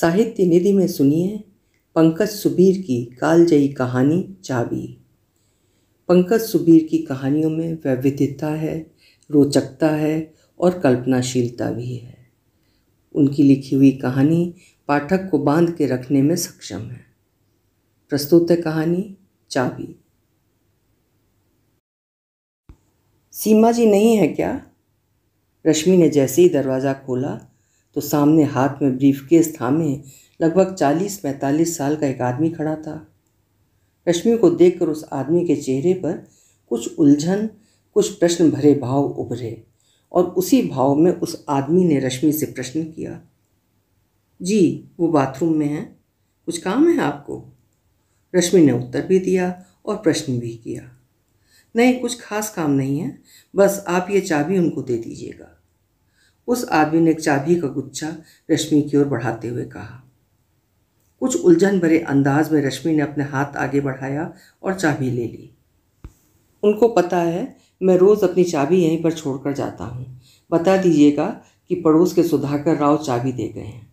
साहित्य निधि में सुनिए पंकज सुबीर की कालजयी कहानी चाबी पंकज सुबीर की कहानियों में वैविध्यता है रोचकता है और कल्पनाशीलता भी है उनकी लिखी हुई कहानी पाठक को बांध के रखने में सक्षम है प्रस्तुत है कहानी चाबी सीमा जी नहीं है क्या रश्मि ने जैसे ही दरवाज़ा खोला तो सामने हाथ में ब्रीफकेस थामे लगभग चालीस पैंतालीस साल का एक आदमी खड़ा था रश्मि को देखकर उस आदमी के चेहरे पर कुछ उलझन कुछ प्रश्न भरे भाव उभरे और उसी भाव में उस आदमी ने रश्मि से प्रश्न किया जी वो बाथरूम में है कुछ काम है आपको रश्मि ने उत्तर भी दिया और प्रश्न भी किया नहीं कुछ खास काम नहीं है बस आप ये चाबी उनको दे दीजिएगा उस आदमी ने एक चाबी का गुच्छा रश्मि की ओर बढ़ाते हुए कहा कुछ उलझन भरे अंदाज में रश्मि ने अपने हाथ आगे बढ़ाया और चाबी ले ली उनको पता है मैं रोज़ अपनी चाबी यहीं पर छोड़कर जाता हूँ बता दीजिएगा कि पड़ोस के सुधाकर राव चाबी दे गए हैं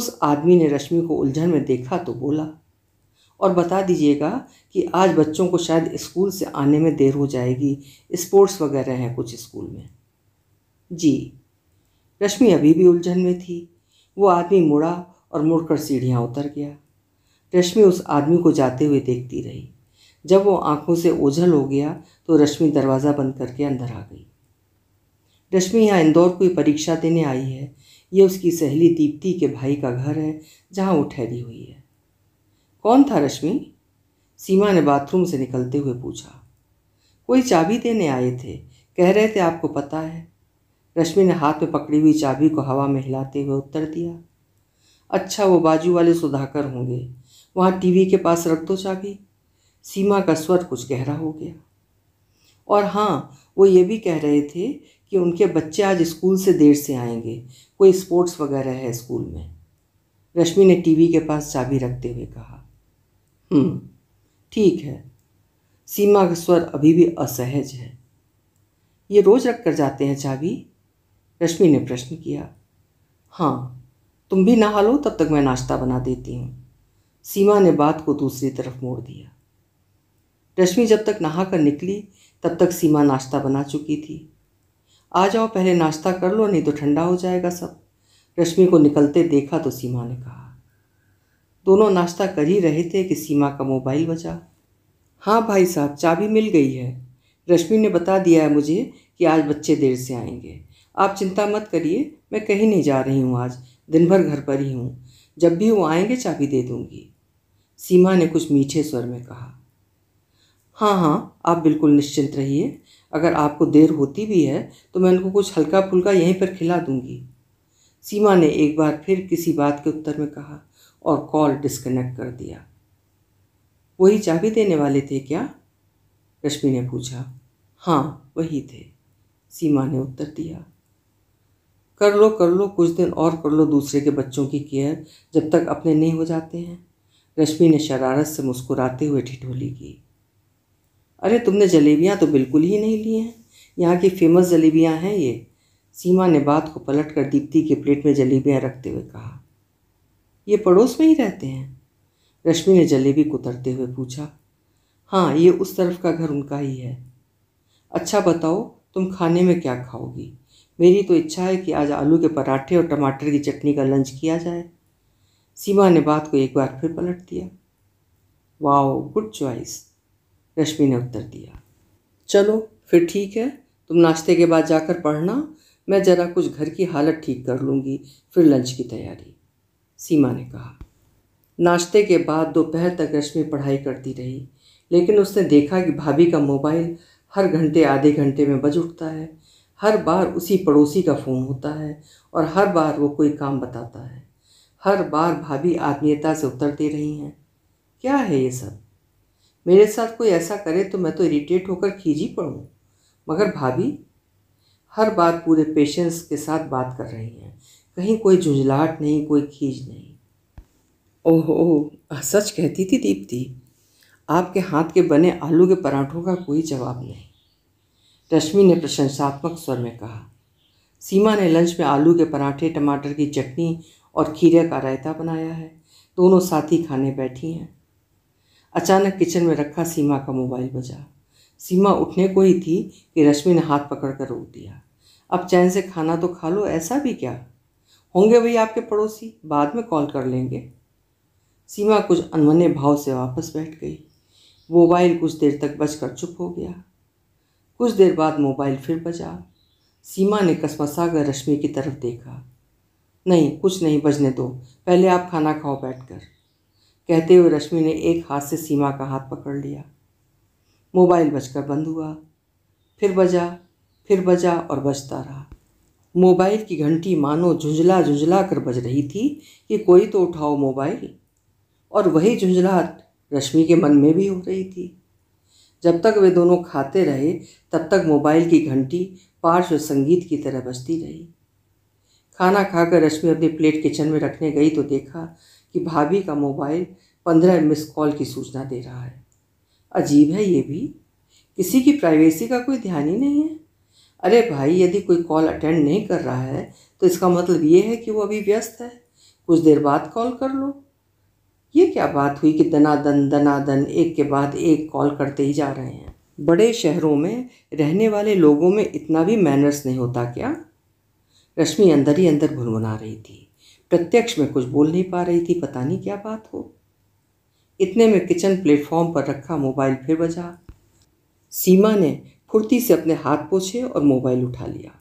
उस आदमी ने रश्मि को उलझन में देखा तो बोला और बता दीजिएगा कि आज बच्चों को शायद स्कूल से आने में देर हो जाएगी स्पोर्ट्स वगैरह हैं कुछ स्कूल में जी रश्मि अभी भी उलझन में थी वो आदमी मुड़ा और मुड़कर सीढ़ियाँ उतर गया रश्मि उस आदमी को जाते हुए देखती रही जब वो आंखों से ओझल हो गया तो रश्मि दरवाज़ा बंद करके अंदर आ गई रश्मि यहाँ इंदौर कोई परीक्षा देने आई है ये उसकी सहेली दीप्ति के भाई का घर है जहाँ वो ठहरी हुई है कौन था रश्मि सीमा ने बाथरूम से निकलते हुए पूछा कोई चाबी देने आए थे कह रहे थे आपको पता है रश्मि ने हाथ में पकड़ी हुई चाबी को हवा में हिलाते हुए उत्तर दिया अच्छा वो बाजू वाले सुधाकर होंगे वहाँ टीवी के पास रख दो चाबी सीमा का स्वर कुछ गहरा हो गया और हाँ वो ये भी कह रहे थे कि उनके बच्चे आज स्कूल से देर से आएंगे कोई स्पोर्ट्स वगैरह है स्कूल में रश्मि ने टीवी के पास चाबी रखते हुए कहा हम्म, ठीक है सीमा का स्वर अभी भी असहज है ये रोज़ रख कर जाते हैं चाबी रश्मि ने प्रश्न किया हाँ तुम भी नहा लो तब तक मैं नाश्ता बना देती हूँ सीमा ने बात को दूसरी तरफ मोड़ दिया रश्मि जब तक नहा कर निकली तब तक सीमा नाश्ता बना चुकी थी आ जाओ पहले नाश्ता कर लो नहीं तो ठंडा हो जाएगा सब रश्मि को निकलते देखा तो सीमा ने कहा दोनों नाश्ता कर ही रहे थे कि सीमा का मोबाइल बजा हाँ भाई साहब चाबी मिल गई है रश्मि ने बता दिया है मुझे कि आज बच्चे देर से आएंगे आप चिंता मत करिए मैं कहीं नहीं जा रही हूँ आज दिन भर घर पर ही हूँ जब भी वो आएंगे चाबी दे दूँगी सीमा ने कुछ मीठे स्वर में कहा हाँ हाँ आप बिल्कुल निश्चिंत रहिए अगर आपको देर होती भी है तो मैं उनको कुछ हल्का फुल्का यहीं पर खिला दूँगी सीमा ने एक बार फिर किसी बात के उत्तर में कहा और कॉल डिस्कनेक्ट कर दिया वही चाबी देने वाले थे क्या रश्मि ने पूछा हाँ वही थे सीमा ने उत्तर दिया कर लो कर लो कुछ दिन और कर लो दूसरे के बच्चों की केयर जब तक अपने नहीं हो जाते हैं रश्मि ने शरारत से मुस्कुराते हुए ठिठोली की अरे तुमने जलेबियाँ तो बिल्कुल ही नहीं ली हैं यहाँ की फेमस जलेबियाँ हैं ये सीमा ने बात को पलट कर दीप्ति के प्लेट में जलेबियाँ रखते हुए कहा ये पड़ोस में ही रहते हैं रश्मि ने जलेबी कुतरते हुए पूछा हाँ ये उस तरफ का घर उनका ही है अच्छा बताओ तुम खाने में क्या खाओगी मेरी तो इच्छा है कि आज आलू के पराठे और टमाटर की चटनी का लंच किया जाए सीमा ने बात को एक बार फिर पलट दिया वाओ गुड चॉइस रश्मि ने उत्तर दिया चलो फिर ठीक है तुम नाश्ते के बाद जाकर पढ़ना मैं ज़रा कुछ घर की हालत ठीक कर लूँगी फिर लंच की तैयारी सीमा ने कहा नाश्ते के बाद दोपहर तक रश्मि पढ़ाई करती रही लेकिन उसने देखा कि भाभी का मोबाइल हर घंटे आधे घंटे में बज उठता है हर बार उसी पड़ोसी का फ़ोन होता है और हर बार वो कोई काम बताता है हर बार भाभी आत्मीयता से उत्तर दे रही हैं क्या है ये सब मेरे साथ कोई ऐसा करे तो मैं तो इरिटेट होकर खींची पड़ूँ मगर भाभी हर बार पूरे पेशेंस के साथ बात कर रही हैं कहीं कोई झुंझलाहट नहीं कोई खींच नहीं ओहो सच कहती थी दीप्ति आपके हाथ के बने आलू के पराठों का कोई जवाब नहीं रश्मि ने प्रशंसात्मक स्वर में कहा सीमा ने लंच में आलू के पराठे टमाटर की चटनी और खीरे का रायता बनाया है दोनों साथ ही खाने बैठी हैं अचानक किचन में रखा सीमा का मोबाइल बजा सीमा उठने को ही थी कि रश्मि ने हाथ पकड़ कर रोक दिया अब चैन से खाना तो खा लो ऐसा भी क्या होंगे वही आपके पड़ोसी बाद में कॉल कर लेंगे सीमा कुछ अनमने भाव से वापस बैठ गई मोबाइल कुछ देर तक बचकर चुप हो गया कुछ देर बाद मोबाइल फिर बजा सीमा ने कसमसा कर रश्मि की तरफ देखा नहीं कुछ नहीं बजने दो पहले आप खाना खाओ बैठकर कहते हुए रश्मि ने एक हाथ से सीमा का हाथ पकड़ लिया मोबाइल बजकर बंद हुआ फिर बजा फिर बजा और बजता रहा मोबाइल की घंटी मानो झुंझला झुंझला कर बज रही थी कि कोई तो उठाओ मोबाइल और वही झुंझलाहट रश्मि के मन में भी हो रही थी जब तक वे दोनों खाते रहे तब तक मोबाइल की घंटी पार्श्व संगीत की तरह बजती रही खाना खाकर रश्मि अपनी प्लेट किचन में रखने गई तो देखा कि भाभी का मोबाइल पंद्रह मिस कॉल की सूचना दे रहा है अजीब है ये भी किसी की प्राइवेसी का कोई ध्यान ही नहीं है अरे भाई यदि कोई कॉल अटेंड नहीं कर रहा है तो इसका मतलब ये है कि वो अभी व्यस्त है कुछ देर बाद कॉल कर लो ये क्या बात हुई कि दनादन दनादन एक के बाद एक कॉल करते ही जा रहे हैं बड़े शहरों में रहने वाले लोगों में इतना भी मैनर्स नहीं होता क्या रश्मि अंदर ही अंदर भुनभुना रही थी प्रत्यक्ष में कुछ बोल नहीं पा रही थी पता नहीं क्या बात हो इतने में किचन प्लेटफॉर्म पर रखा मोबाइल फिर बजा सीमा ने फुर्ती से अपने हाथ पोछे और मोबाइल उठा लिया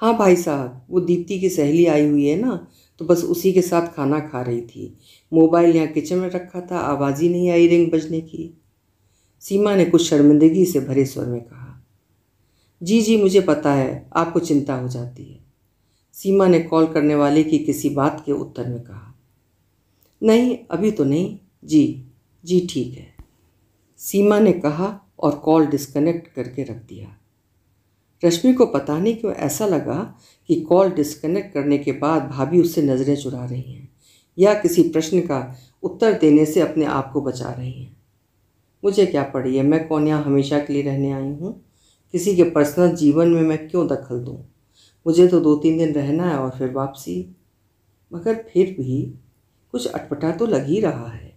हाँ भाई साहब वो दीप्ति की सहेली आई हुई है ना तो बस उसी के साथ खाना खा रही थी मोबाइल यहाँ किचन में रखा था आवाज़ ही नहीं आई रिंग बजने की सीमा ने कुछ शर्मिंदगी से भरे स्वर में कहा जी जी मुझे पता है आपको चिंता हो जाती है सीमा ने कॉल करने वाले की किसी बात के उत्तर में कहा नहीं अभी तो नहीं जी जी ठीक है सीमा ने कहा और कॉल डिस्कनेक्ट करके रख दिया रश्मि को पता नहीं क्यों ऐसा लगा कि कॉल डिस्कनेक्ट करने के बाद भाभी उससे नज़रें चुरा रही हैं या किसी प्रश्न का उत्तर देने से अपने आप को बचा रही हैं मुझे क्या पड़ी है मैं कौन यहाँ हमेशा के लिए रहने आई हूँ किसी के पर्सनल जीवन में मैं क्यों दखल दूँ मुझे तो दो तीन दिन रहना है और फिर वापसी मगर फिर भी कुछ अटपटा तो लग ही रहा है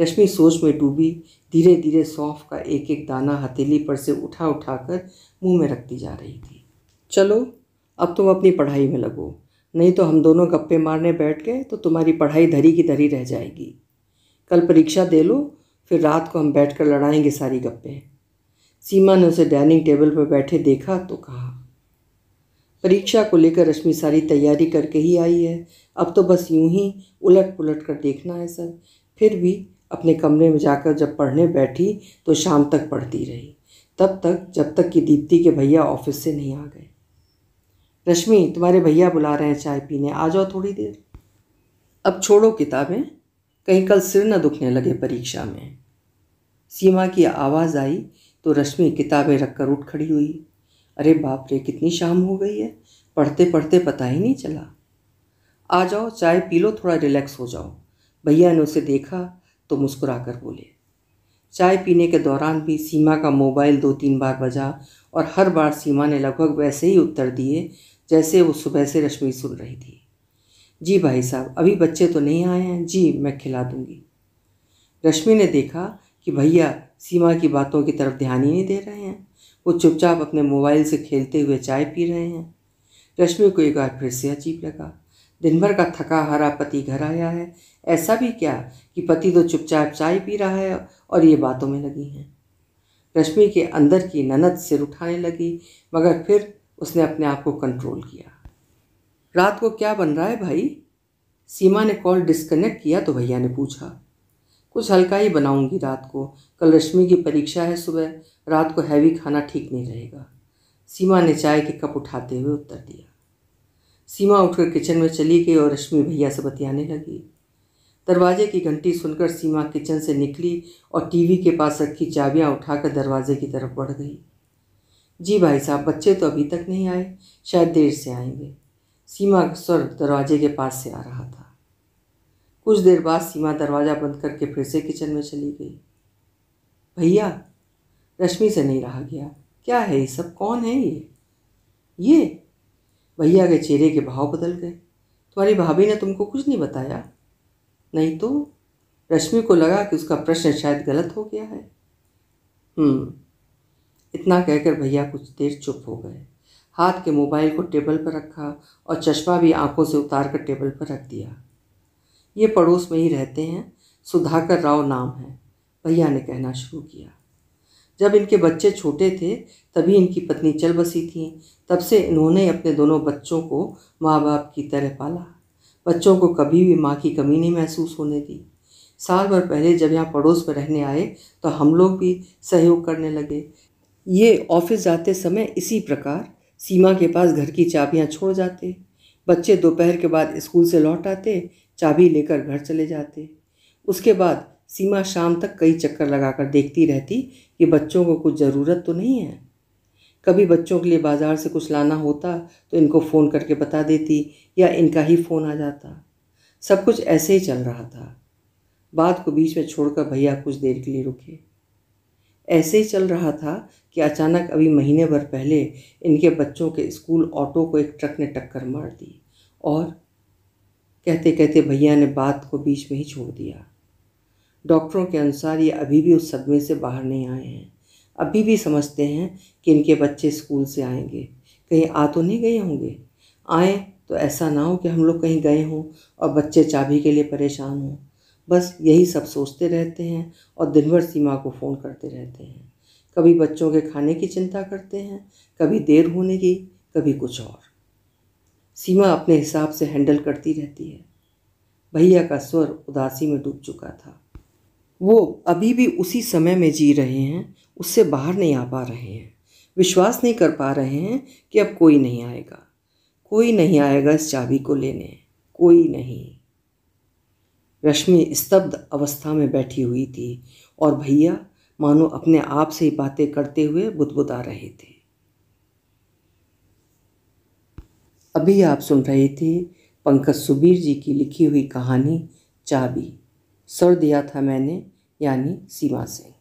रश्मि सोच में डूबी धीरे धीरे सौंफ का एक एक दाना हथेली पर से उठा उठा कर मुँह में रखती जा रही थी चलो अब तुम अपनी पढ़ाई में लगो नहीं तो हम दोनों गप्पे मारने बैठ गए तो तुम्हारी पढ़ाई धरी की धरी रह जाएगी कल परीक्षा दे लो फिर रात को हम बैठ कर लड़ाएंगे सारी गप्पे सीमा ने उसे डाइनिंग टेबल पर बैठे देखा तो कहा परीक्षा को लेकर रश्मि सारी तैयारी करके ही आई है अब तो बस यूं ही उलट पुलट कर देखना है सर फिर भी अपने कमरे में जाकर जब पढ़ने बैठी तो शाम तक पढ़ती रही तब तक जब तक कि दीप्ति के भैया ऑफिस से नहीं आ गए रश्मि तुम्हारे भैया बुला रहे हैं चाय पीने आ जाओ थोड़ी देर अब छोड़ो किताबें कहीं कल सिर न दुखने लगे परीक्षा में सीमा की आवाज़ आई तो रश्मि किताबें रखकर उठ खड़ी हुई अरे बाप रे कितनी शाम हो गई है पढ़ते पढ़ते पता ही नहीं चला आ जाओ चाय पी लो थोड़ा रिलैक्स हो जाओ भैया ने उसे देखा तो मुस्कुराकर बोले चाय पीने के दौरान भी सीमा का मोबाइल दो तीन बार बजा और हर बार सीमा ने लगभग वैसे ही उत्तर दिए जैसे वो सुबह से रश्मि सुन रही थी जी भाई साहब अभी बच्चे तो नहीं आए हैं जी मैं खिला दूंगी रश्मि ने देखा कि भैया सीमा की बातों की तरफ ध्यान ही नहीं दे रहे हैं वो चुपचाप अपने मोबाइल से खेलते हुए चाय पी रहे हैं रश्मि को एक बार फिर से अजीब लगा दिन भर का थका हरा पति घर आया है ऐसा भी क्या कि पति तो चुपचाप चाय पी रहा है और ये बातों में लगी हैं रश्मि के अंदर की ननद सिर उठाने लगी मगर फिर उसने अपने आप को कंट्रोल किया रात को क्या बन रहा है भाई सीमा ने कॉल डिस्कनेक्ट किया तो भैया ने पूछा कुछ हल्का ही बनाऊंगी रात को कल रश्मि की परीक्षा है सुबह रात को हैवी खाना ठीक नहीं रहेगा सीमा ने चाय के कप उठाते हुए उत्तर दिया सीमा उठकर किचन में चली गई और रश्मि भैया से बतियाने लगी दरवाजे की घंटी सुनकर सीमा किचन से निकली और टीवी के पास रखी चाबियां उठाकर दरवाजे की तरफ बढ़ गई जी भाई साहब बच्चे तो अभी तक नहीं आए शायद देर से आएंगे सीमा का स्वर दरवाजे के पास से आ रहा था कुछ देर बाद सीमा दरवाज़ा बंद करके फिर से किचन में चली गई भैया रश्मि से नहीं रहा गया क्या है ये सब कौन है ये ये भैया के चेहरे के भाव बदल गए तुम्हारी भाभी ने तुमको कुछ नहीं बताया नहीं तो रश्मि को लगा कि उसका प्रश्न शायद गलत हो गया है हम्म, इतना कहकर भैया कुछ देर चुप हो गए हाथ के मोबाइल को टेबल पर रखा और चश्मा भी आंखों से उतार कर टेबल पर रख दिया ये पड़ोस में ही रहते हैं सुधाकर राव नाम है भैया ने कहना शुरू किया जब इनके बच्चे छोटे थे तभी इनकी पत्नी चल बसी थी तब से इन्होंने अपने दोनों बच्चों को माँ बाप की तरह पाला बच्चों को कभी भी माँ की कमी नहीं महसूस होने दी साल भर पहले जब यहाँ पड़ोस में रहने आए तो हम लोग भी सहयोग करने लगे ये ऑफिस जाते समय इसी प्रकार सीमा के पास घर की चाबियाँ छोड़ जाते बच्चे दोपहर के बाद स्कूल से लौट आते चाबी लेकर घर चले जाते उसके बाद सीमा शाम तक कई चक्कर लगाकर देखती रहती कि बच्चों को कुछ ज़रूरत तो नहीं है कभी बच्चों के लिए बाज़ार से कुछ लाना होता तो इनको फ़ोन करके बता देती या इनका ही फ़ोन आ जाता सब कुछ ऐसे ही चल रहा था बात को बीच में छोड़कर भैया कुछ देर के लिए रुके ऐसे ही चल रहा था कि अचानक अभी महीने भर पहले इनके बच्चों के स्कूल ऑटो को एक ट्रक ने टक्कर मार दी और कहते कहते भैया ने बात को बीच में ही छोड़ दिया डॉक्टरों के अनुसार ये अभी भी उस सदमे से बाहर नहीं आए हैं अभी भी समझते हैं कि इनके बच्चे स्कूल से आएंगे कहीं आ तो नहीं गए होंगे आए तो ऐसा ना हो कि हम लोग कहीं गए हों और बच्चे चाबी के लिए परेशान हों बस यही सब सोचते रहते हैं और दिन भर सीमा को फ़ोन करते रहते हैं कभी बच्चों के खाने की चिंता करते हैं कभी देर होने की कभी कुछ और सीमा अपने हिसाब से हैंडल करती रहती है भैया का स्वर उदासी में डूब चुका था वो अभी भी उसी समय में जी रहे हैं उससे बाहर नहीं आ पा रहे हैं विश्वास नहीं कर पा रहे हैं कि अब कोई नहीं आएगा कोई नहीं आएगा इस चाबी को लेने कोई नहीं रश्मि स्तब्ध अवस्था में बैठी हुई थी और भैया मानो अपने आप से ही बातें करते हुए बुदबुदा रहे थे अभी आप सुन रहे थे पंकज सुबीर जी की लिखी हुई कहानी चाबी सर दिया था मैंने यानी सीमा सिंह